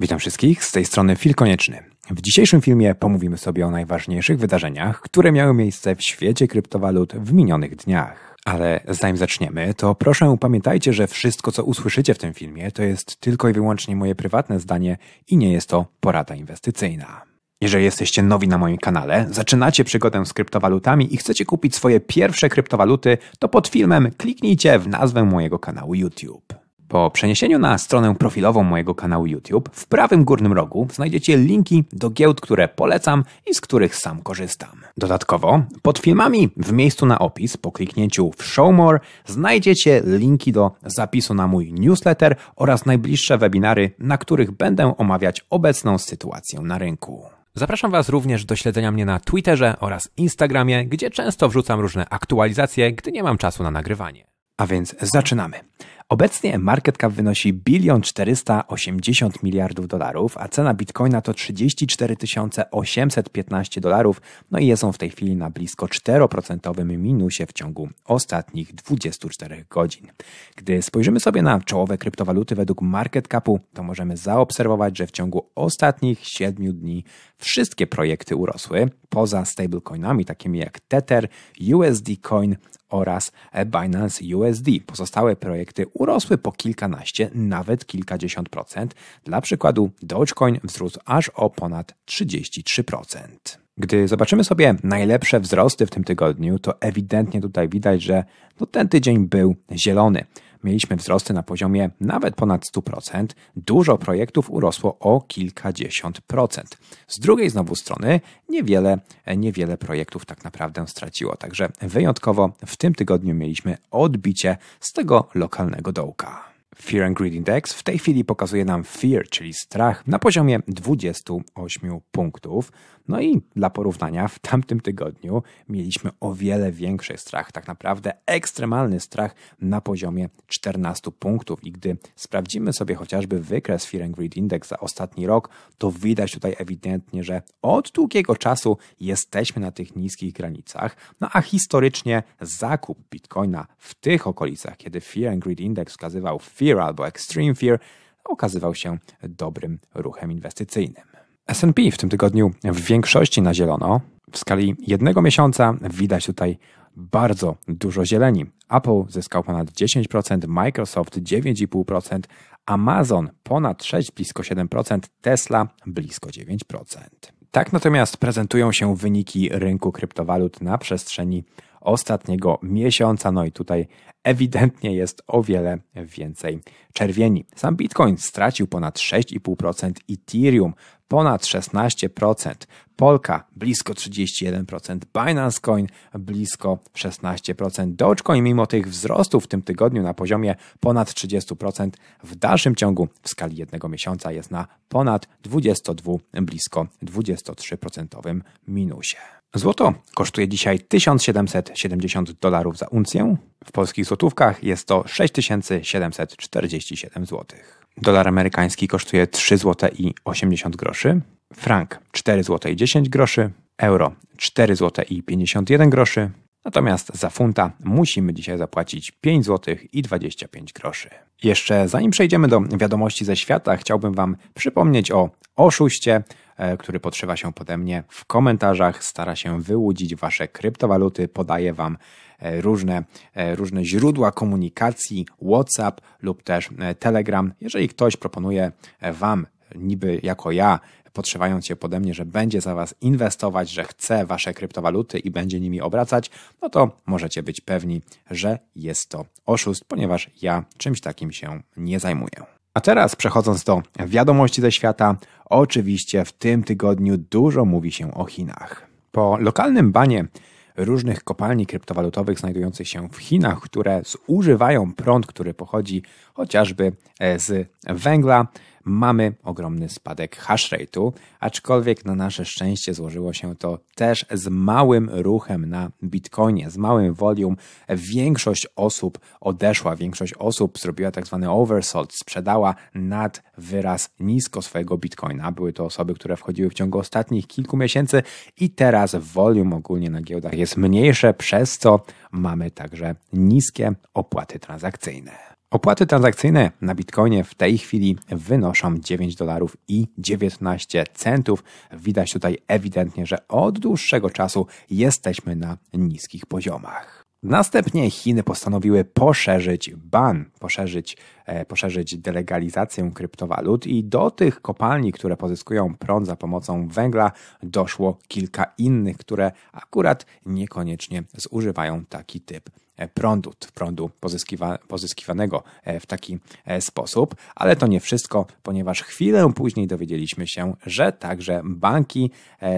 Witam wszystkich, z tej strony Fil Konieczny. W dzisiejszym filmie pomówimy sobie o najważniejszych wydarzeniach, które miały miejsce w świecie kryptowalut w minionych dniach. Ale zanim zaczniemy, to proszę pamiętajcie, że wszystko co usłyszycie w tym filmie to jest tylko i wyłącznie moje prywatne zdanie i nie jest to porada inwestycyjna. Jeżeli jesteście nowi na moim kanale, zaczynacie przygodę z kryptowalutami i chcecie kupić swoje pierwsze kryptowaluty, to pod filmem kliknijcie w nazwę mojego kanału YouTube. Po przeniesieniu na stronę profilową mojego kanału YouTube w prawym górnym rogu znajdziecie linki do giełd, które polecam i z których sam korzystam. Dodatkowo pod filmami w miejscu na opis po kliknięciu w Show More znajdziecie linki do zapisu na mój newsletter oraz najbliższe webinary, na których będę omawiać obecną sytuację na rynku. Zapraszam Was również do śledzenia mnie na Twitterze oraz Instagramie, gdzie często wrzucam różne aktualizacje, gdy nie mam czasu na nagrywanie. A więc zaczynamy. Obecnie market cap wynosi bilion 480 miliardów dolarów, a cena bitcoina to 34 815 dolarów, no i jest on w tej chwili na blisko 4% minusie w ciągu ostatnich 24 godzin. Gdy spojrzymy sobie na czołowe kryptowaluty według market capu, to możemy zaobserwować, że w ciągu ostatnich 7 dni wszystkie projekty urosły, poza stablecoinami takimi jak Tether, USD Coin oraz Binance USD. Pozostałe projekty urosły po kilkanaście, nawet kilkadziesiąt procent. Dla przykładu Dogecoin wzrósł aż o ponad 33%. Gdy zobaczymy sobie najlepsze wzrosty w tym tygodniu, to ewidentnie tutaj widać, że no ten tydzień był zielony mieliśmy wzrosty na poziomie nawet ponad 100%, dużo projektów urosło o kilkadziesiąt procent. Z drugiej znowu strony niewiele, niewiele projektów tak naprawdę straciło, także wyjątkowo w tym tygodniu mieliśmy odbicie z tego lokalnego dołka. Fear and Greed Index w tej chwili pokazuje nam fear, czyli strach, na poziomie 28 punktów. No i dla porównania, w tamtym tygodniu mieliśmy o wiele większy strach, tak naprawdę ekstremalny strach na poziomie 14 punktów. I gdy sprawdzimy sobie chociażby wykres Fear and Greed Index za ostatni rok, to widać tutaj ewidentnie, że od długiego czasu jesteśmy na tych niskich granicach. No a historycznie zakup bitcoina w tych okolicach, kiedy Fear and Greed Index wskazywał Fear albo Extreme Fear okazywał się dobrym ruchem inwestycyjnym. SP w tym tygodniu w większości na zielono. W skali jednego miesiąca widać tutaj bardzo dużo zieleni. Apple zyskał ponad 10%, Microsoft 9,5%, Amazon ponad 6, blisko 7%, Tesla blisko 9%. Tak natomiast prezentują się wyniki rynku kryptowalut na przestrzeni ostatniego miesiąca. No i tutaj ewidentnie jest o wiele więcej czerwieni. Sam Bitcoin stracił ponad 6,5%, Ethereum ponad 16%, Polka blisko 31%, Binance Coin blisko 16%, Dogecoin mimo tych wzrostów w tym tygodniu na poziomie ponad 30% w dalszym ciągu w skali jednego miesiąca jest na ponad 22, blisko 23% minusie. Złoto kosztuje dzisiaj 1770 dolarów za uncję. W polskich złotówkach jest to 6747 zł. Dolar amerykański kosztuje 3 zł i 80 groszy, frank 4 zł i 10 groszy, euro 4 zł i 51 groszy, Natomiast za funta musimy dzisiaj zapłacić 5 zł i 25 groszy. Jeszcze zanim przejdziemy do wiadomości ze świata, chciałbym wam przypomnieć o oszuście, E, który podszywa się pode mnie w komentarzach, stara się wyłudzić wasze kryptowaluty, podaje wam e, różne, e, różne źródła komunikacji, WhatsApp lub też Telegram. Jeżeli ktoś proponuje wam niby jako ja, podszywając się pode mnie, że będzie za Was inwestować, że chce Wasze kryptowaluty i będzie nimi obracać, no to możecie być pewni, że jest to oszust, ponieważ ja czymś takim się nie zajmuję. A teraz przechodząc do wiadomości ze świata, oczywiście w tym tygodniu dużo mówi się o Chinach. Po lokalnym banie różnych kopalni kryptowalutowych znajdujących się w Chinach, które zużywają prąd, który pochodzi chociażby e, z węgla, mamy ogromny spadek hash rate'u, aczkolwiek na nasze szczęście złożyło się to też z małym ruchem na Bitcoinie, z małym volume. Większość osób odeszła, większość osób zrobiła tak zwany oversold, sprzedała nad wyraz nisko swojego Bitcoina. Były to osoby, które wchodziły w ciągu ostatnich kilku miesięcy i teraz volume ogólnie na giełdach jest mniejsze, przez co mamy także niskie opłaty transakcyjne. Opłaty transakcyjne na Bitcoinie w tej chwili wynoszą 9 dolarów i 19 centów. Widać tutaj ewidentnie, że od dłuższego czasu jesteśmy na niskich poziomach. Następnie Chiny postanowiły poszerzyć ban, poszerzyć, e, poszerzyć delegalizację kryptowalut i do tych kopalni, które pozyskują prąd za pomocą węgla, doszło kilka innych, które akurat niekoniecznie zużywają taki typ E, prądu, prądu pozyskiwa, pozyskiwanego e, w taki e, sposób. Ale to nie wszystko, ponieważ chwilę później dowiedzieliśmy się, że także banki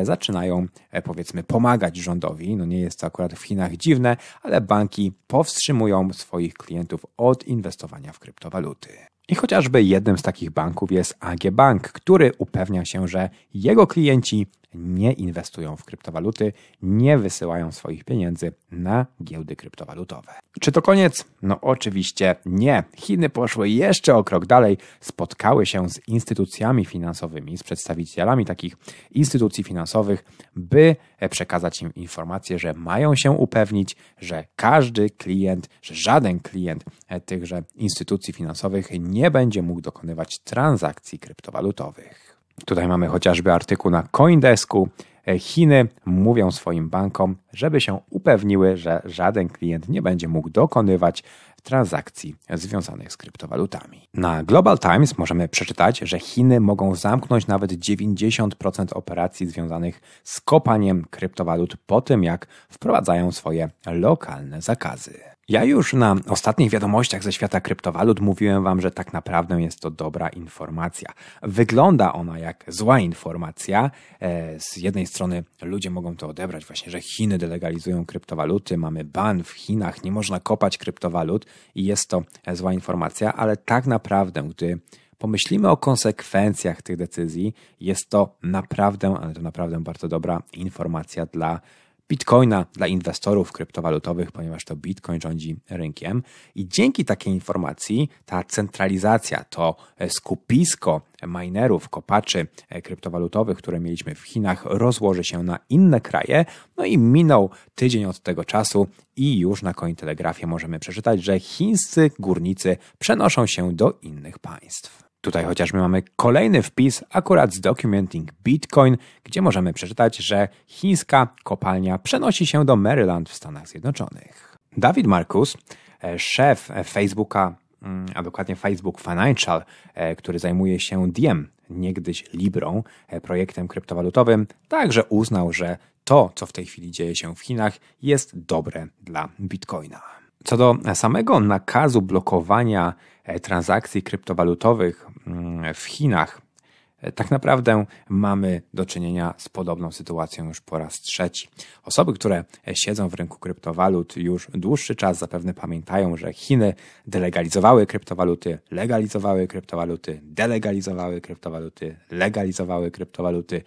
zaczynają powiedzmy pomagać rządowi. No nie jest to akurat w Chinach dziwne, ale banki powstrzymują swoich klientów od inwestowania w kryptowaluty. I chociażby jednym z takich banków jest AG Bank, który upewnia się, że jego klienci nie inwestują w kryptowaluty, nie wysyłają swoich pieniędzy na giełdy kryptowalutowe. Czy to koniec? No oczywiście nie. Chiny poszły jeszcze o krok dalej, spotkały się z instytucjami finansowymi, z przedstawicielami takich instytucji finansowych, by e, przekazać im informację, że mają się upewnić, że każdy klient, że żaden klient e, tychże instytucji finansowych nie będzie mógł dokonywać transakcji kryptowalutowych. Tutaj mamy chociażby artykuł na Coindesku. E, Chiny mówią swoim bankom, żeby się upewniły, że żaden klient nie będzie mógł dokonywać transakcji związanych z kryptowalutami. Na Global Times możemy przeczytać, że Chiny mogą zamknąć nawet 90% operacji związanych z kopaniem kryptowalut po tym, jak wprowadzają swoje lokalne zakazy. Ja już na ostatnich wiadomościach ze świata kryptowalut mówiłem Wam, że tak naprawdę jest to dobra informacja. Wygląda ona jak zła informacja. E, z jednej strony ludzie mogą to odebrać, właśnie, że Chiny delegalizują kryptowaluty, mamy ban w Chinach, nie można kopać kryptowalut i jest to zła informacja, ale tak naprawdę, gdy pomyślimy o konsekwencjach tych decyzji, jest to naprawdę, ale to naprawdę bardzo dobra informacja dla Bitcoina dla inwestorów kryptowalutowych, ponieważ to Bitcoin rządzi rynkiem. I dzięki takiej informacji ta centralizacja, to skupisko minerów, kopaczy kryptowalutowych, które mieliśmy w Chinach, rozłoży się na inne kraje. No i minął tydzień od tego czasu i już na Cointelegrafie możemy przeczytać, że chińscy górnicy przenoszą się do innych państw. Tutaj chociażby mamy kolejny wpis akurat z Documenting Bitcoin, gdzie możemy przeczytać, że chińska kopalnia przenosi się do Maryland w Stanach Zjednoczonych. Dawid Markus, e, szef Facebooka, mm, a dokładnie Facebook Financial, e, który zajmuje się Diem, niegdyś Librą, e, projektem kryptowalutowym, także uznał, że to, co w tej chwili dzieje się w Chinach, jest dobre dla Bitcoina. Co do samego nakazu blokowania e, transakcji kryptowalutowych mm, w Chinach, e, tak naprawdę mamy do czynienia z podobną sytuacją już po raz trzeci. Osoby, które e, siedzą w rynku kryptowalut już dłuższy czas zapewne pamiętają, że Chiny delegalizowały kryptowaluty, legalizowały kryptowaluty, delegalizowały kryptowaluty, legalizowały kryptowaluty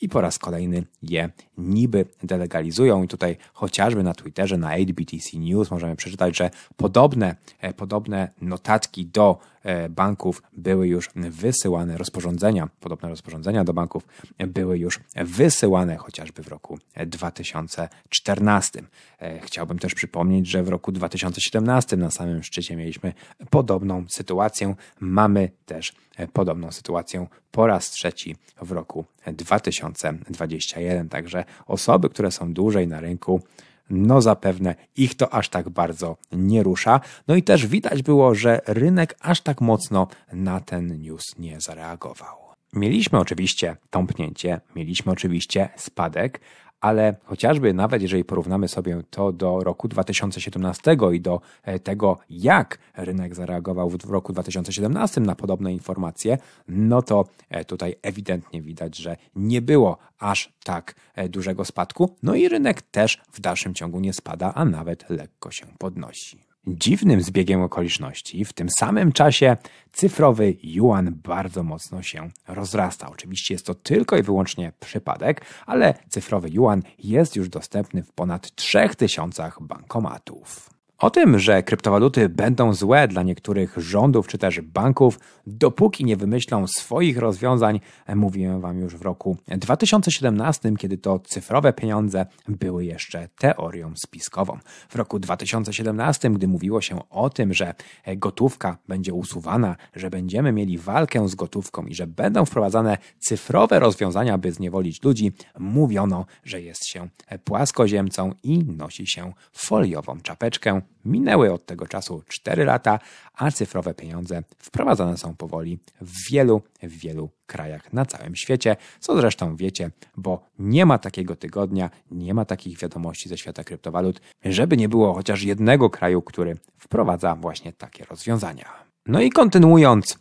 i po raz kolejny je niby delegalizują. I tutaj chociażby na Twitterze, na 8BTC News możemy przeczytać, że podobne, e, podobne notatki do E, banków były już wysyłane rozporządzenia, podobne rozporządzenia do banków były już wysyłane chociażby w roku 2014. E, e, chciałbym też przypomnieć, że w roku 2017 na samym szczycie mieliśmy podobną sytuację. Mamy też podobną sytuację po raz trzeci w roku 2021. Także osoby, które są dłużej na rynku, no zapewne ich to aż tak bardzo nie rusza. No i też widać było, że rynek aż tak mocno na ten news nie zareagował. Mieliśmy oczywiście tąpnięcie, mieliśmy oczywiście spadek, ale chociażby nawet jeżeli porównamy sobie to do roku 2017 i do e, tego, jak rynek zareagował w roku 2017 na podobne informacje, no to e, tutaj ewidentnie widać, że nie było aż tak e, dużego spadku, no i rynek też w dalszym ciągu nie spada, a nawet lekko się podnosi. Dziwnym zbiegiem okoliczności w tym samym czasie cyfrowy yuan bardzo mocno się rozrasta. Oczywiście jest to tylko i wyłącznie przypadek, ale cyfrowy yuan jest już dostępny w ponad 3000 bankomatów. O tym, że kryptowaluty będą złe dla niektórych rządów czy też banków, dopóki nie wymyślą swoich rozwiązań, mówiłem Wam już w roku 2017, kiedy to cyfrowe pieniądze były jeszcze teorią spiskową. W roku 2017, gdy mówiło się o tym, że gotówka będzie usuwana, że będziemy mieli walkę z gotówką i że będą wprowadzane cyfrowe rozwiązania, by zniewolić ludzi, mówiono, że jest się płaskoziemcą i nosi się foliową czapeczkę Minęły od tego czasu 4 lata, a cyfrowe pieniądze wprowadzane są powoli w wielu, wielu krajach na całym świecie, co zresztą wiecie, bo nie ma takiego tygodnia, nie ma takich wiadomości ze świata kryptowalut, żeby nie było chociaż jednego kraju, który wprowadza właśnie takie rozwiązania. No i kontynuując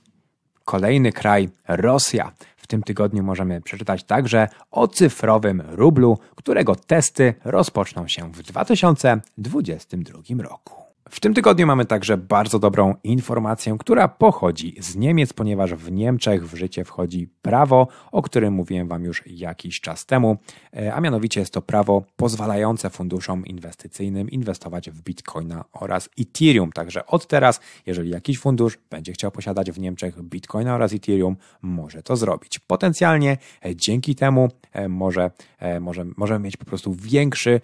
kolejny kraj Rosja. W tym tygodniu możemy przeczytać także o cyfrowym rublu, którego testy rozpoczną się w 2022 roku. W tym tygodniu mamy także bardzo dobrą informację, która pochodzi z Niemiec, ponieważ w Niemczech w życie wchodzi prawo, o którym mówiłem Wam już jakiś czas temu, e, a mianowicie jest to prawo pozwalające funduszom inwestycyjnym inwestować w bitcoina oraz Ethereum. Także od teraz, jeżeli jakiś fundusz będzie chciał posiadać w Niemczech bitcoina oraz Ethereum, może to zrobić. Potencjalnie e, dzięki temu e, może, może, możemy mieć po prostu większy,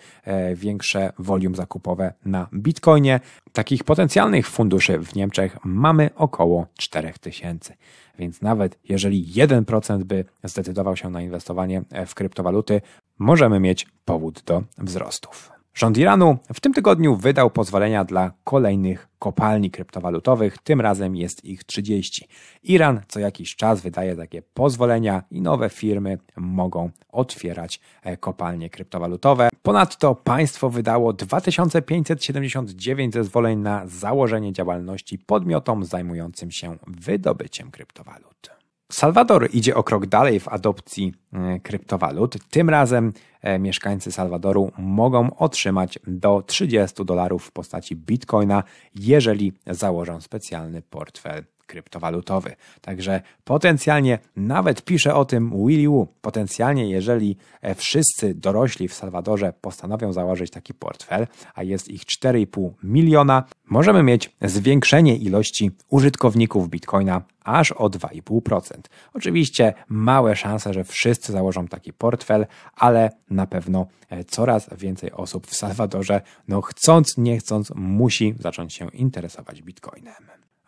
większe volume zakupowe na bitcoinie Takich potencjalnych funduszy w Niemczech mamy około 4000. Więc nawet jeżeli 1% by zdecydował się na inwestowanie w kryptowaluty, możemy mieć powód do wzrostów. Rząd Iranu w tym tygodniu wydał pozwolenia dla kolejnych kopalni kryptowalutowych, tym razem jest ich 30. Iran co jakiś czas wydaje takie pozwolenia i nowe firmy mogą otwierać e, kopalnie kryptowalutowe. Ponadto państwo wydało 2579 zezwoleń na założenie działalności podmiotom zajmującym się wydobyciem kryptowalut. Salwador idzie o krok dalej w adopcji e, kryptowalut. Tym razem e, mieszkańcy Salwadoru mogą otrzymać do 30 dolarów w postaci bitcoina, jeżeli założą specjalny portfel kryptowalutowy. Także potencjalnie nawet pisze o tym Willy Wu. Potencjalnie, jeżeli e, wszyscy dorośli w Salwadorze postanowią założyć taki portfel, a jest ich 4,5 miliona, możemy mieć zwiększenie ilości użytkowników Bitcoina aż o 2,5%. Oczywiście małe szanse, że wszyscy założą taki portfel, ale na pewno e, coraz więcej osób w Salwadorze, no chcąc nie chcąc, musi zacząć się interesować Bitcoinem.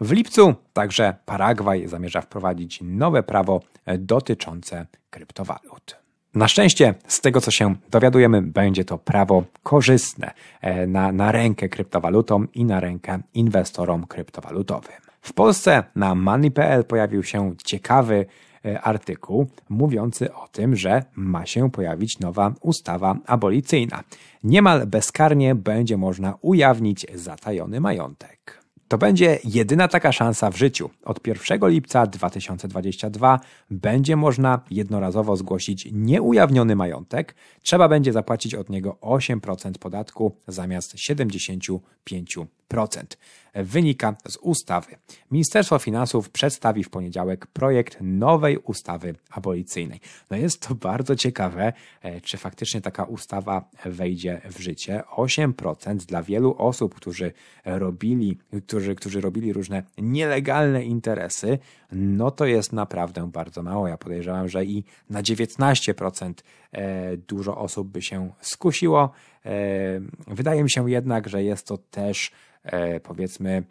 W lipcu także Paragwaj zamierza wprowadzić nowe prawo dotyczące kryptowalut. Na szczęście, z tego co się dowiadujemy, będzie to prawo korzystne e, na, na rękę kryptowalutom i na rękę inwestorom kryptowalutowym. W Polsce na money.pl pojawił się ciekawy e, artykuł mówiący o tym, że ma się pojawić nowa ustawa abolicyjna. Niemal bezkarnie będzie można ujawnić zatajony majątek. To będzie jedyna taka szansa w życiu. Od 1 lipca 2022 będzie można jednorazowo zgłosić nieujawniony majątek. Trzeba będzie zapłacić od niego 8% podatku zamiast 75% wynika z ustawy. Ministerstwo Finansów przedstawi w poniedziałek projekt nowej ustawy abolicyjnej. No jest to bardzo ciekawe, e, czy faktycznie taka ustawa wejdzie w życie. 8% dla wielu osób, którzy robili, którzy, którzy robili różne nielegalne interesy, no to jest naprawdę bardzo mało. Ja podejrzewam, że i na 19% e, dużo osób by się skusiło. E, wydaje mi się jednak, że jest to też E, powiedzmy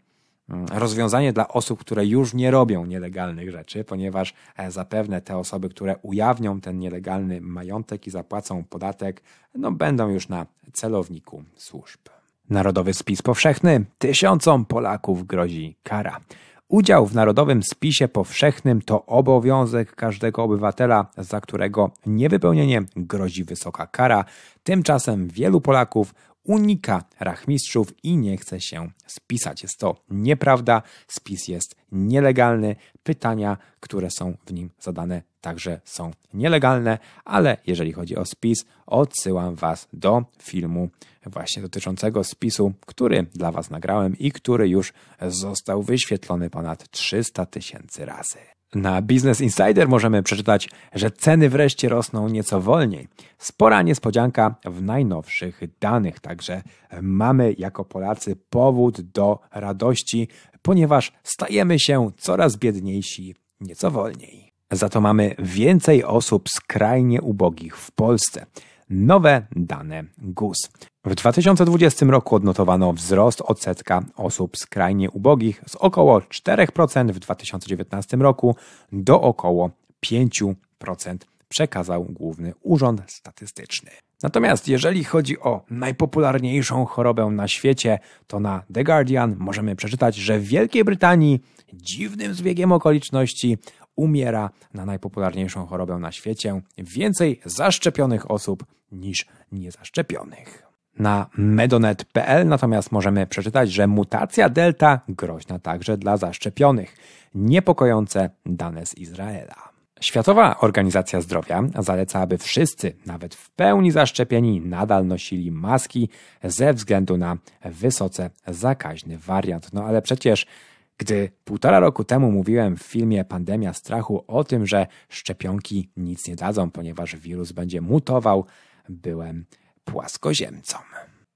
mm, rozwiązanie dla osób, które już nie robią nielegalnych rzeczy, ponieważ e, zapewne te osoby, które ujawnią ten nielegalny majątek i zapłacą podatek, no będą już na celowniku służb. Narodowy Spis Powszechny tysiącom Polaków grozi kara. Udział w Narodowym Spisie Powszechnym to obowiązek każdego obywatela, za którego niewypełnienie grozi wysoka kara. Tymczasem wielu Polaków unika rachmistrzów i nie chce się spisać. Jest to nieprawda, spis jest nielegalny, pytania, które są w nim zadane także są nielegalne, ale jeżeli chodzi o spis, odsyłam Was do filmu właśnie dotyczącego spisu, który dla Was nagrałem i który już został wyświetlony ponad 300 tysięcy razy. Na Business Insider możemy przeczytać, że ceny wreszcie rosną nieco wolniej. Spora niespodzianka w najnowszych danych, także mamy jako Polacy powód do radości, ponieważ stajemy się coraz biedniejsi nieco wolniej. Za to mamy więcej osób skrajnie ubogich w Polsce nowe dane GUS. W 2020 roku odnotowano wzrost odsetka osób skrajnie ubogich z około 4% w 2019 roku do około 5% przekazał Główny Urząd Statystyczny. Natomiast jeżeli chodzi o najpopularniejszą chorobę na świecie, to na The Guardian możemy przeczytać, że w Wielkiej Brytanii dziwnym zbiegiem okoliczności umiera na najpopularniejszą chorobę na świecie więcej zaszczepionych osób niż niezaszczepionych. Na medonet.pl natomiast możemy przeczytać, że mutacja delta groźna także dla zaszczepionych. Niepokojące dane z Izraela. Światowa Organizacja Zdrowia zaleca, aby wszyscy, nawet w pełni zaszczepieni, nadal nosili maski ze względu na wysoce zakaźny wariant. No ale przecież, gdy półtora roku temu mówiłem w filmie Pandemia Strachu o tym, że szczepionki nic nie dadzą, ponieważ wirus będzie mutował, byłem płaskoziemcą.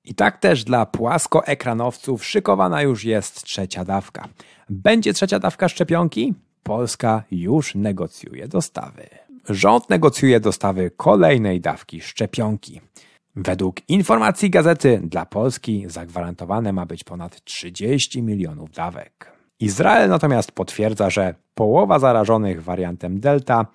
I tak też dla płaskoekranowców szykowana już jest trzecia dawka. Będzie trzecia dawka szczepionki? Polska już negocjuje dostawy. Rząd negocjuje dostawy kolejnej dawki szczepionki. Według informacji gazety dla Polski zagwarantowane ma być ponad 30 milionów dawek. Izrael natomiast potwierdza, że połowa zarażonych wariantem Delta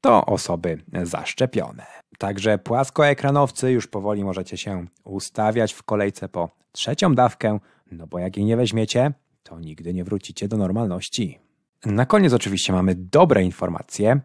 to osoby zaszczepione. Także płaskoekranowcy już powoli możecie się ustawiać w kolejce po trzecią dawkę, no bo jak jej nie weźmiecie, to nigdy nie wrócicie do normalności. Na koniec oczywiście mamy dobre informacje.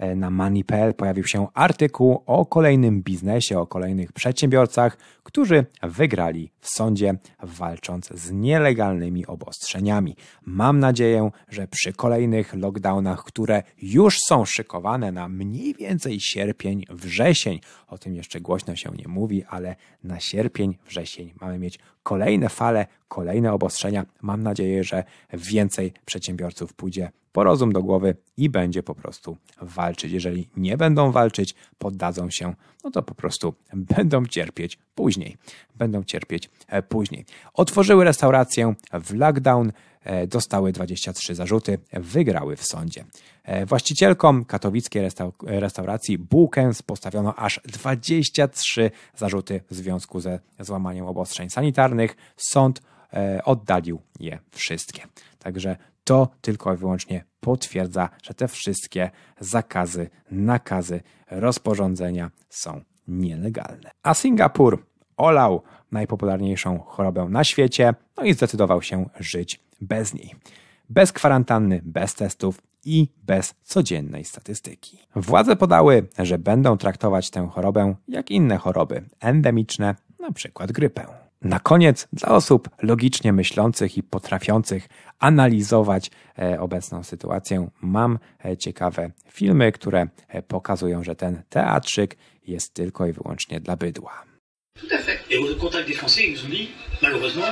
E, na Money.pl pojawił się artykuł o kolejnym biznesie, o kolejnych przedsiębiorcach, którzy wygrali w sądzie walcząc z nielegalnymi obostrzeniami. Mam nadzieję, że przy kolejnych lockdownach, które już są szykowane na mniej więcej sierpień, wrzesień, o tym jeszcze głośno się nie mówi, ale na sierpień, wrzesień mamy mieć kolejne fale, kolejne obostrzenia. Mam nadzieję, że więcej przedsiębiorców pójdzie po rozum do głowy i będzie po prostu walczyć. Jeżeli nie będą walczyć, poddadzą się, no to po prostu będą cierpieć później. Będą cierpieć e, później. Otworzyły restaurację w lockdown, E, dostały 23 zarzuty, wygrały w sądzie. E, Właścicielkom katowickiej restauracji Bukens postawiono aż 23 zarzuty w związku ze złamaniem obostrzeń sanitarnych. Sąd e, oddalił je wszystkie. Także to tylko i wyłącznie potwierdza, że te wszystkie zakazy, nakazy, rozporządzenia są nielegalne. A Singapur olał najpopularniejszą chorobę na świecie, no i zdecydował się żyć bez niej. Bez kwarantanny, bez testów i bez codziennej statystyki. Władze podały, że będą traktować tę chorobę jak inne choroby endemiczne, np. grypę. Na koniec, dla osób logicznie myślących i potrafiących analizować e, obecną sytuację, mam e, ciekawe filmy, które e, pokazują, że ten teatrzyk jest tylko i wyłącznie dla bydła. Tout à fait. Et au contact des Français, ils nous ont dit, malheureusement,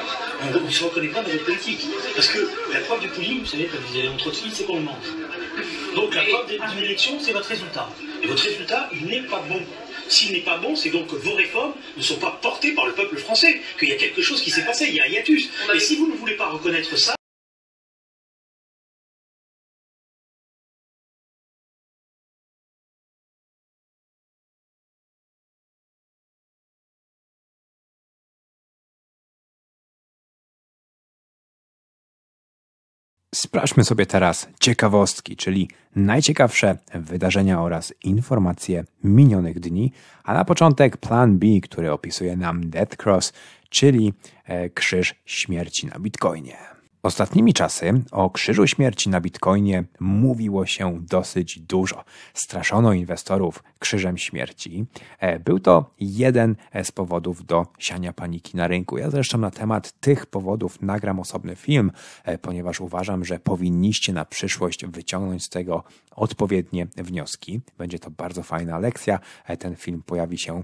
on ne se reconnaît pas dans votre politique. Parce que la preuve du pouling, vous savez, quand vous allez entre c'est qu'on le mange. Donc la preuve d'une ah. élection, c'est votre résultat. Et votre résultat, il n'est pas bon. S'il n'est pas bon, c'est donc que vos réformes ne sont pas portées par le peuple français, qu'il y a quelque chose qui s'est passé, il y a un hiatus. Et si vous ne voulez pas reconnaître ça, Sprawdźmy sobie teraz ciekawostki, czyli najciekawsze wydarzenia oraz informacje minionych dni, a na początek plan B, który opisuje nam Dead Cross, czyli e, krzyż śmierci na Bitcoinie. Ostatnimi czasy o krzyżu śmierci na Bitcoinie mówiło się dosyć dużo. Straszono inwestorów krzyżem śmierci. E, był to jeden e, z powodów do siania paniki na rynku. Ja zresztą na temat tych powodów nagram osobny film, e, ponieważ uważam, że powinniście na przyszłość wyciągnąć z tego odpowiednie wnioski. Będzie to bardzo fajna lekcja. Ten film pojawi się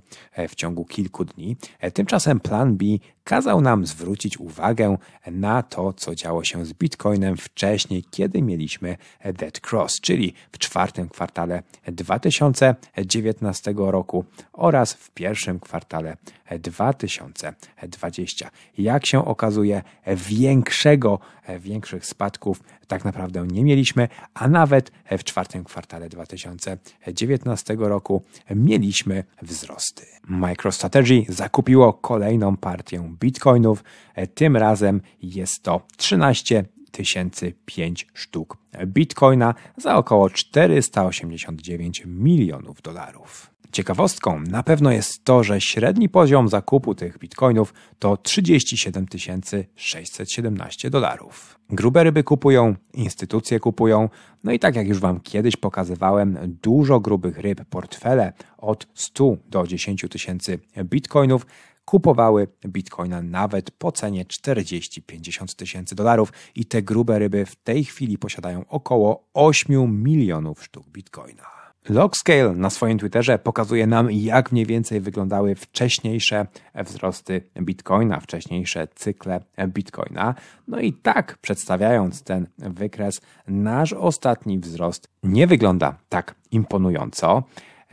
w ciągu kilku dni. Tymczasem Plan B kazał nam zwrócić uwagę na to, co dzieje działo się z Bitcoinem wcześniej, kiedy mieliśmy Dead Cross, czyli w czwartym kwartale 2019 roku oraz w pierwszym kwartale 2020. Jak się okazuje, większego, większych spadków tak naprawdę nie mieliśmy, a nawet w czwartym kwartale 2019 roku mieliśmy wzrosty. MicroStrategy zakupiło kolejną partię bitcoinów, tym razem jest to 13 1005 sztuk bitcoina za około 489 milionów dolarów. Ciekawostką na pewno jest to, że średni poziom zakupu tych bitcoinów to 37 617 dolarów. Grube ryby kupują, instytucje kupują, no i tak jak już Wam kiedyś pokazywałem, dużo grubych ryb, portfele od 100 do 10 tysięcy bitcoinów kupowały bitcoina nawet po cenie 40-50 tysięcy dolarów i te grube ryby w tej chwili posiadają około 8 milionów sztuk bitcoina. Logscale na swoim Twitterze pokazuje nam, jak mniej więcej wyglądały wcześniejsze wzrosty Bitcoina, wcześniejsze cykle Bitcoina. No i tak, przedstawiając ten wykres, nasz ostatni wzrost nie wygląda tak imponująco.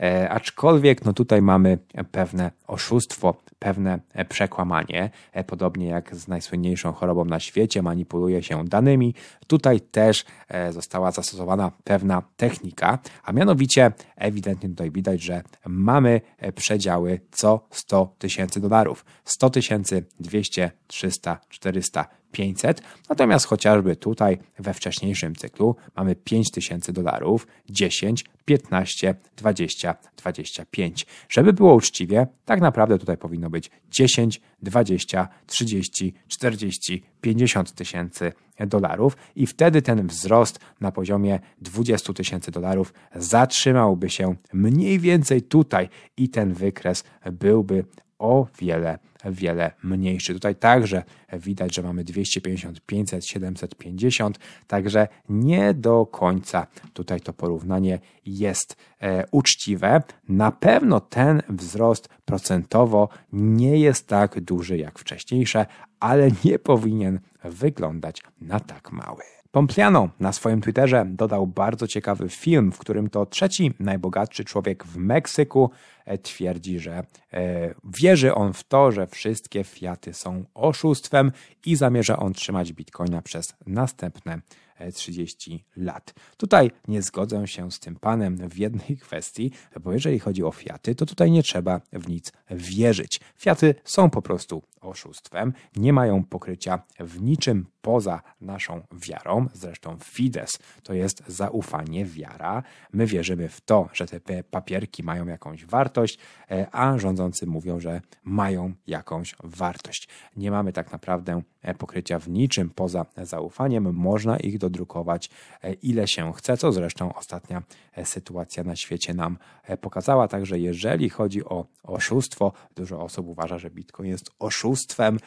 E, aczkolwiek no tutaj mamy pewne oszustwo, pewne przekłamanie, e, podobnie jak z najsłynniejszą chorobą na świecie, manipuluje się danymi. Tutaj też e, została zastosowana pewna technika, a mianowicie ewidentnie tutaj widać, że mamy przedziały co 100 tysięcy dolarów. 100 tysięcy, 200, 300, 400, 500, natomiast chociażby tutaj we wcześniejszym cyklu mamy 5000 dolarów, 10, 15, 20, 25. Żeby było uczciwie, tak naprawdę tutaj powinno być 10, 20, 30, 40, 50 tysięcy dolarów i wtedy ten wzrost na poziomie 20 tysięcy dolarów zatrzymałby się mniej więcej tutaj i ten wykres byłby o wiele, wiele mniejszy. Tutaj także widać, że mamy 250, 500, 750, także nie do końca tutaj to porównanie jest e, uczciwe. Na pewno ten wzrost procentowo nie jest tak duży jak wcześniejsze, ale nie powinien wyglądać na tak mały. Pompliano na swoim Twitterze dodał bardzo ciekawy film, w którym to trzeci najbogatszy człowiek w Meksyku e, twierdzi, że e, wierzy on w to, że wszystkie fiaty są oszustwem i zamierza on trzymać bitcoina przez następne 30 lat. Tutaj nie zgodzę się z tym panem w jednej kwestii, bo jeżeli chodzi o fiaty, to tutaj nie trzeba w nic wierzyć. Fiaty są po prostu oszustwem, nie mają pokrycia w niczym poza naszą wiarą. Zresztą Fides to jest zaufanie, wiara. My wierzymy w to, że te papierki mają jakąś wartość, e, a rządzący mówią, że mają jakąś wartość. Nie mamy tak naprawdę e, pokrycia w niczym poza zaufaniem. Można ich dodać drukować e, ile się chce, co zresztą ostatnia e, sytuacja na świecie nam e, pokazała. Także jeżeli chodzi o oszustwo, dużo osób uważa, że Bitcoin jest oszustwem,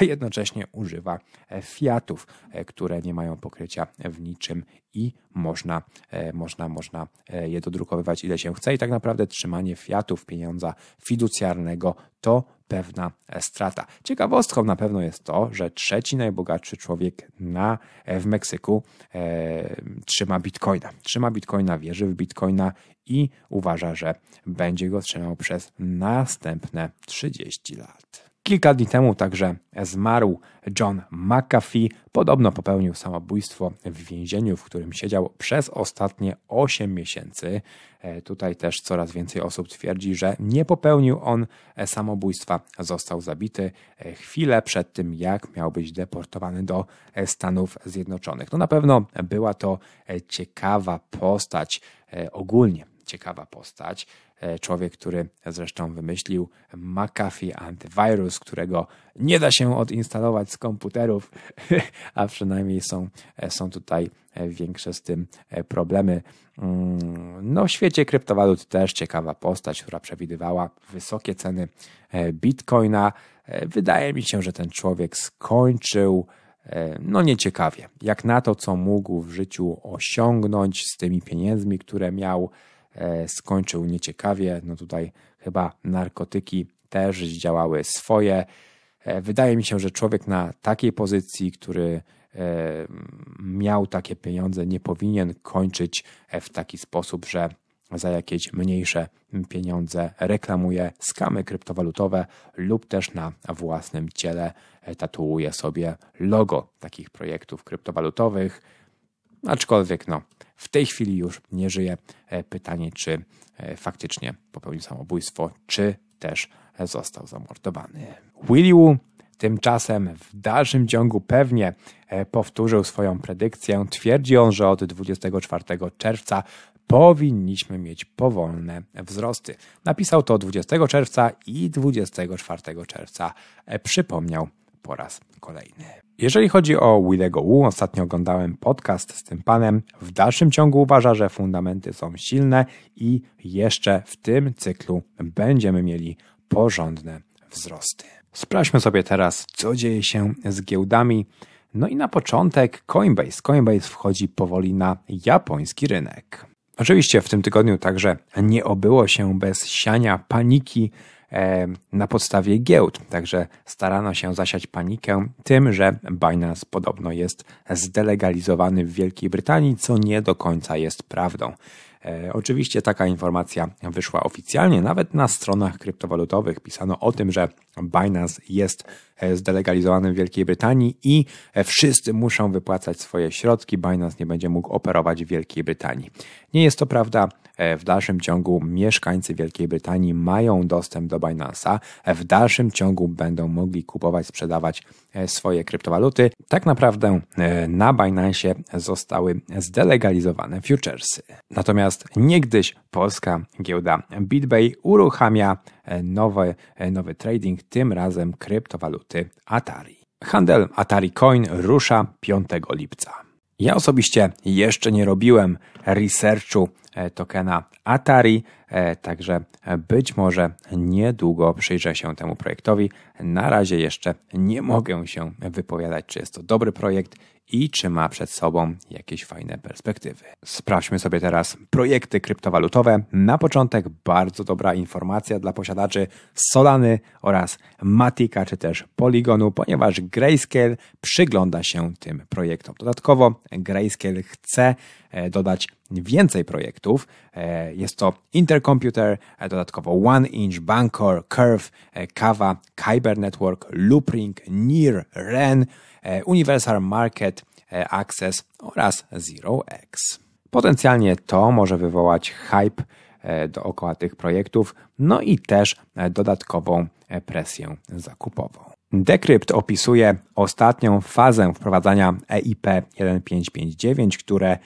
a jednocześnie używa fiatów, które nie mają pokrycia w niczym i można, e, można, można e, je dodrukowywać ile się chce i tak naprawdę trzymanie fiatów pieniądza fiducjarnego to pewna e, strata. Ciekawostką na pewno jest to, że trzeci najbogatszy człowiek na, w Meksyku e, trzyma bitcoina. Trzyma bitcoina, wierzy w bitcoina i uważa, że będzie go trzymał przez następne 30 lat. Kilka dni temu także zmarł John McAfee. Podobno popełnił samobójstwo w więzieniu, w którym siedział przez ostatnie 8 miesięcy. E, tutaj też coraz więcej osób twierdzi, że nie popełnił on e, samobójstwa. Został zabity e, chwilę przed tym, jak miał być deportowany do Stanów Zjednoczonych. No na pewno była to ciekawa postać ogólnie ciekawa postać. E, człowiek, który zresztą wymyślił McAfee Antivirus, którego nie da się odinstalować z komputerów, a przynajmniej są, e, są tutaj e, większe z tym problemy. Mm, no, w świecie kryptowalut też ciekawa postać, która przewidywała wysokie ceny bitcoina. Wydaje mi się, że ten człowiek skończył no nieciekawie. Jak na to, co mógł w życiu osiągnąć z tymi pieniędzmi, które miał, E, skończył nieciekawie. No tutaj chyba narkotyki też działały swoje. E, wydaje mi się, że człowiek na takiej pozycji, który e, miał takie pieniądze, nie powinien kończyć w taki sposób, że za jakieś mniejsze pieniądze reklamuje skamy kryptowalutowe lub też na własnym ciele tatuuje sobie logo takich projektów kryptowalutowych. Aczkolwiek no, w tej chwili już nie żyje. E, pytanie, czy e, faktycznie popełnił samobójstwo, czy też został zamordowany. Willy Woo Tymczasem w dalszym ciągu pewnie e, powtórzył swoją predykcję. Twierdzi on, że od 24 czerwca powinniśmy mieć powolne wzrosty. Napisał to 20 czerwca i 24 czerwca przypomniał po raz kolejny. Jeżeli chodzi o Willego Wu, ostatnio oglądałem podcast z tym panem. W dalszym ciągu uważa, że fundamenty są silne i jeszcze w tym cyklu będziemy mieli porządne wzrosty. Sprawdźmy sobie teraz, co dzieje się z giełdami. No i na początek Coinbase. Coinbase wchodzi powoli na japoński rynek. Oczywiście w tym tygodniu także nie obyło się bez siania paniki E, na podstawie giełd. Także starano się zasiać panikę tym, że Binance podobno jest zdelegalizowany w Wielkiej Brytanii, co nie do końca jest prawdą. E, oczywiście taka informacja wyszła oficjalnie, nawet na stronach kryptowalutowych pisano o tym, że Binance jest e, zdelegalizowany w Wielkiej Brytanii i wszyscy muszą wypłacać swoje środki. Binance nie będzie mógł operować w Wielkiej Brytanii. Nie jest to prawda. E, w dalszym ciągu mieszkańcy Wielkiej Brytanii mają dostęp do Binance'a, e, w dalszym ciągu będą mogli kupować, sprzedawać e, swoje kryptowaluty. Tak naprawdę na Binance zostały zdelegalizowane futuresy. Natomiast niegdyś polska giełda BitBay uruchamia nowy, nowy trading, tym razem kryptowaluty Atari. Handel Atari Coin rusza 5 lipca. Ja osobiście jeszcze nie robiłem researchu e, tokena Atari, e, także być może niedługo przyjrzę się temu projektowi. Na razie jeszcze nie mogę się wypowiadać, czy jest to dobry projekt, i czy ma przed sobą jakieś fajne perspektywy. Sprawdźmy sobie teraz projekty kryptowalutowe. Na początek bardzo dobra informacja dla posiadaczy Solany oraz Matika czy też Polygonu, ponieważ Grayscale przygląda się tym projektom. Dodatkowo Grayscale chce E, dodać więcej projektów. E, jest to Intercomputer, e, dodatkowo One Inch, Bancor, Curve, Kava, Kyber Network, Loopring, Near, REN, Universal Market, Access oraz ZeroX. Potencjalnie to może wywołać hype dookoła tych projektów, no i też dodatkową presję zakupową. Decrypt opisuje ostatnią fazę wprowadzania EIP 1559, które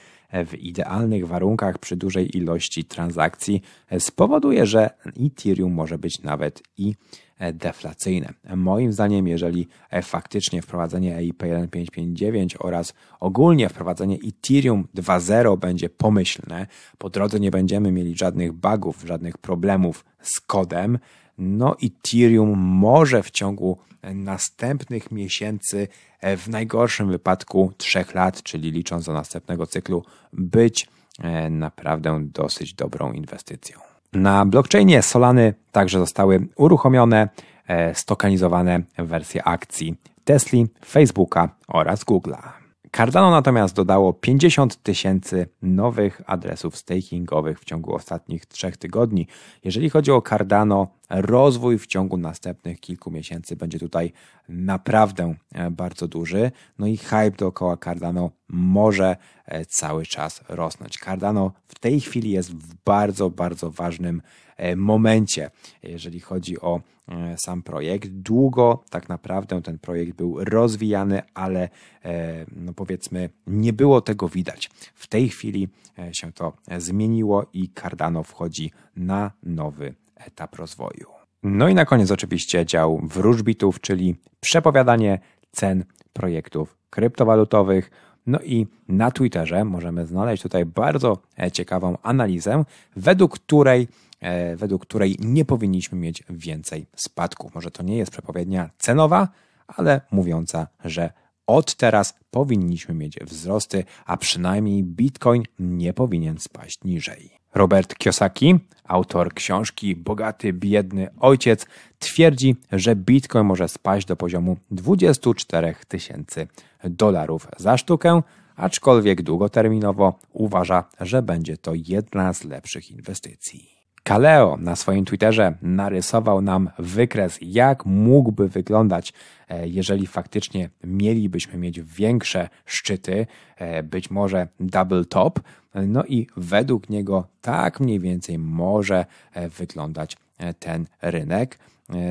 w idealnych warunkach przy dużej ilości transakcji e, spowoduje, że Ethereum może być nawet i e, deflacyjne. Moim zdaniem, jeżeli e, faktycznie wprowadzenie EIP 1559 oraz ogólnie wprowadzenie Ethereum 2.0 będzie pomyślne, po drodze nie będziemy mieli żadnych bugów, żadnych problemów z kodem, no i Ethereum może w ciągu następnych miesięcy, e, w najgorszym wypadku trzech lat, czyli licząc do następnego cyklu, być e, naprawdę dosyć dobrą inwestycją. Na blockchainie Solany także zostały uruchomione, e, stokanizowane wersje akcji Tesla, Facebooka oraz Google'a. Cardano natomiast dodało 50 tysięcy nowych adresów stakingowych w ciągu ostatnich trzech tygodni. Jeżeli chodzi o Cardano, rozwój w ciągu następnych kilku miesięcy będzie tutaj naprawdę e, bardzo duży. No i hype dookoła Cardano może e, cały czas rosnąć. Cardano w tej chwili jest w bardzo, bardzo ważnym E, momencie, jeżeli chodzi o e, sam projekt. Długo tak naprawdę ten projekt był rozwijany, ale e, no powiedzmy nie było tego widać. W tej chwili się to zmieniło i Cardano wchodzi na nowy etap rozwoju. No i na koniec oczywiście dział wróżbitów, czyli przepowiadanie cen projektów kryptowalutowych. No i na Twitterze możemy znaleźć tutaj bardzo ciekawą analizę, według której E, według której nie powinniśmy mieć więcej spadków. Może to nie jest przepowiednia cenowa, ale mówiąca, że od teraz powinniśmy mieć wzrosty, a przynajmniej Bitcoin nie powinien spaść niżej. Robert Kiosaki, autor książki Bogaty, biedny ojciec, twierdzi, że Bitcoin może spaść do poziomu 24 tysięcy dolarów za sztukę, aczkolwiek długoterminowo uważa, że będzie to jedna z lepszych inwestycji. Kaleo na swoim Twitterze narysował nam wykres, jak mógłby wyglądać, e, jeżeli faktycznie mielibyśmy mieć większe szczyty, e, być może double top. No i według niego tak mniej więcej może e, wyglądać ten rynek.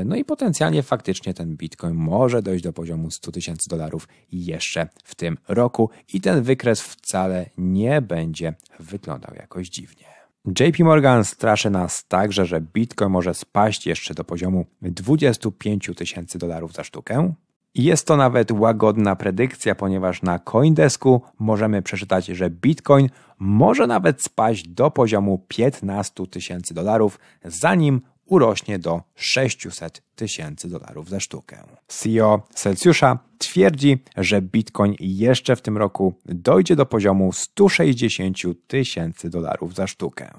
No i potencjalnie faktycznie ten bitcoin może dojść do poziomu 100 tysięcy dolarów jeszcze w tym roku, i ten wykres wcale nie będzie wyglądał jakoś dziwnie. JP Morgan straszy nas także, że Bitcoin może spaść jeszcze do poziomu 25 tysięcy dolarów za sztukę. Jest to nawet łagodna predykcja, ponieważ na Coindesku możemy przeczytać, że Bitcoin może nawet spaść do poziomu 15 tysięcy dolarów, zanim urośnie do 600 tysięcy dolarów za sztukę. CEO Celsjusza twierdzi, że bitcoin jeszcze w tym roku dojdzie do poziomu 160 tysięcy dolarów za sztukę.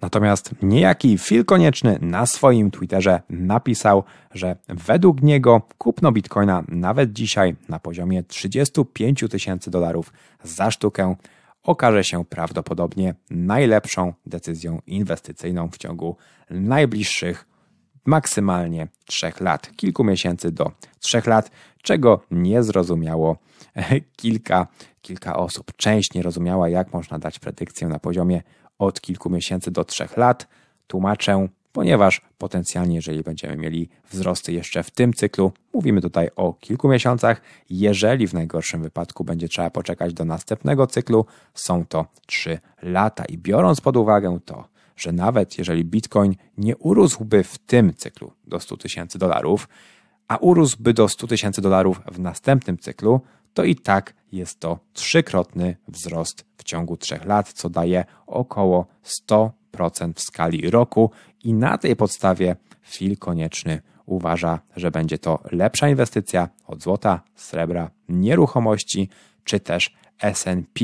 Natomiast niejaki Phil Konieczny na swoim Twitterze napisał, że według niego kupno bitcoina nawet dzisiaj na poziomie 35 tysięcy dolarów za sztukę okaże się prawdopodobnie najlepszą decyzją inwestycyjną w ciągu najbliższych maksymalnie trzech lat, kilku miesięcy do trzech lat, czego nie zrozumiało kilka, kilka osób. Część nie rozumiała, jak można dać predykcję na poziomie od kilku miesięcy do trzech lat. Tłumaczę, ponieważ potencjalnie, jeżeli będziemy mieli wzrosty jeszcze w tym cyklu, mówimy tutaj o kilku miesiącach, jeżeli w najgorszym wypadku będzie trzeba poczekać do następnego cyklu, są to 3 lata. I biorąc pod uwagę to, że nawet jeżeli bitcoin nie urósłby w tym cyklu do 100 tysięcy dolarów, a urósłby do 100 tysięcy dolarów w następnym cyklu, to i tak jest to trzykrotny wzrost w ciągu trzech lat, co daje około 100 w skali roku i na tej podstawie Phil Konieczny uważa, że będzie to lepsza inwestycja od złota, srebra, nieruchomości czy też SP.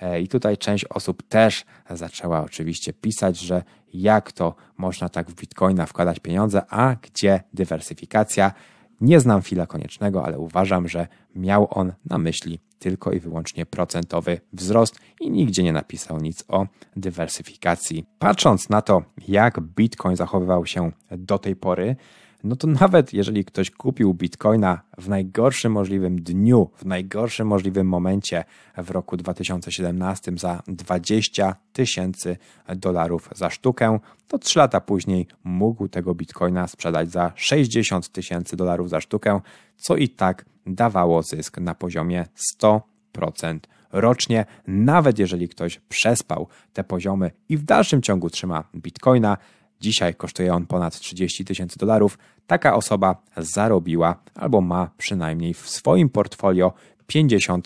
E, I tutaj część osób też zaczęła oczywiście pisać, że jak to można tak w bitcoina wkładać pieniądze, a gdzie dywersyfikacja. Nie znam fila koniecznego, ale uważam, że miał on na myśli tylko i wyłącznie procentowy wzrost i nigdzie nie napisał nic o dywersyfikacji. Patrząc na to, jak Bitcoin zachowywał się do tej pory, no to nawet jeżeli ktoś kupił bitcoina w najgorszym możliwym dniu, w najgorszym możliwym momencie w roku 2017 za 20 tysięcy dolarów za sztukę, to 3 lata później mógł tego bitcoina sprzedać za 60 tysięcy dolarów za sztukę, co i tak dawało zysk na poziomie 100% rocznie, nawet jeżeli ktoś przespał te poziomy i w dalszym ciągu trzyma bitcoina, Dzisiaj kosztuje on ponad 30 tysięcy dolarów. Taka osoba zarobiła albo ma przynajmniej w swoim portfolio 50%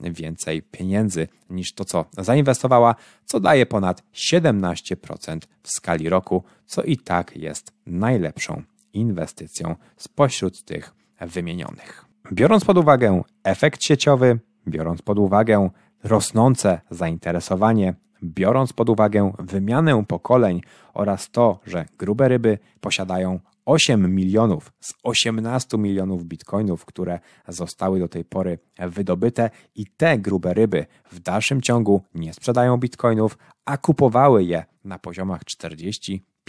więcej pieniędzy niż to, co zainwestowała, co daje ponad 17% w skali roku, co i tak jest najlepszą inwestycją spośród tych wymienionych. Biorąc pod uwagę efekt sieciowy, biorąc pod uwagę rosnące zainteresowanie biorąc pod uwagę wymianę pokoleń oraz to, że grube ryby posiadają 8 milionów z 18 milionów bitcoinów, które zostały do tej pory wydobyte, i te grube ryby w dalszym ciągu nie sprzedają bitcoinów, a kupowały je na poziomach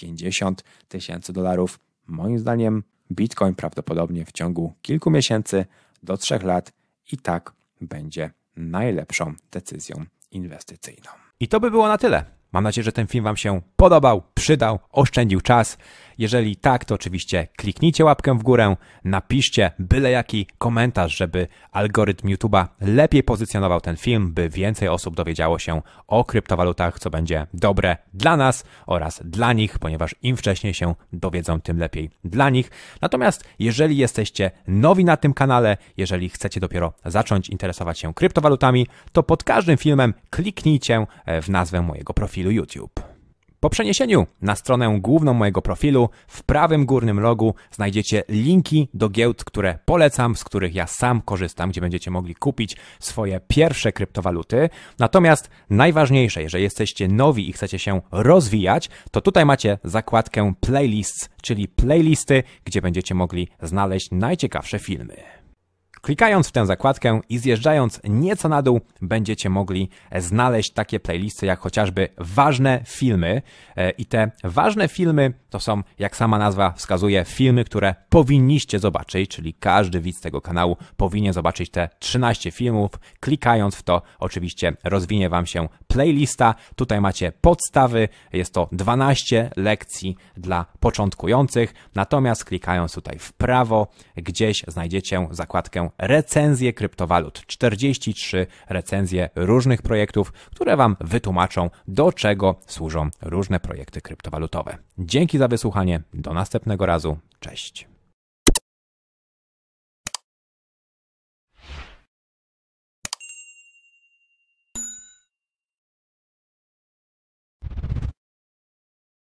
40-50 tysięcy dolarów. Moim zdaniem, bitcoin prawdopodobnie w ciągu kilku miesięcy do trzech lat i tak będzie najlepszą decyzją inwestycyjną. I to by było na tyle. Mam nadzieję, że ten film Wam się podobał, przydał, oszczędził czas. Jeżeli tak, to oczywiście kliknijcie łapkę w górę, napiszcie byle jaki komentarz, żeby algorytm YouTube'a lepiej pozycjonował ten film, by więcej osób dowiedziało się o kryptowalutach, co będzie dobre dla nas oraz dla nich, ponieważ im wcześniej się dowiedzą, tym lepiej dla nich. Natomiast jeżeli jesteście nowi na tym kanale, jeżeli chcecie dopiero zacząć interesować się kryptowalutami, to pod każdym filmem kliknijcie w nazwę mojego profilu YouTube. Po przeniesieniu na stronę główną mojego profilu w prawym górnym rogu znajdziecie linki do giełd, które polecam, z których ja sam korzystam, gdzie będziecie mogli kupić swoje pierwsze kryptowaluty. Natomiast najważniejsze, jeżeli jesteście nowi i chcecie się rozwijać, to tutaj macie zakładkę playlists, czyli playlisty, gdzie będziecie mogli znaleźć najciekawsze filmy. Klikając w tę zakładkę i zjeżdżając nieco na dół, będziecie mogli znaleźć takie playlisty jak chociażby ważne filmy. E, I te ważne filmy to są, jak sama nazwa wskazuje, filmy, które powinniście zobaczyć, czyli każdy widz tego kanału powinien zobaczyć te 13 filmów. Klikając w to, oczywiście rozwinie Wam się playlista. Tutaj macie podstawy, jest to 12 lekcji dla początkujących. Natomiast klikając tutaj w prawo, gdzieś znajdziecie zakładkę recenzje kryptowalut. 43 recenzje różnych projektów, które Wam wytłumaczą, do czego służą różne projekty kryptowalutowe. Dzięki za wysłuchanie. Do następnego razu. Cześć.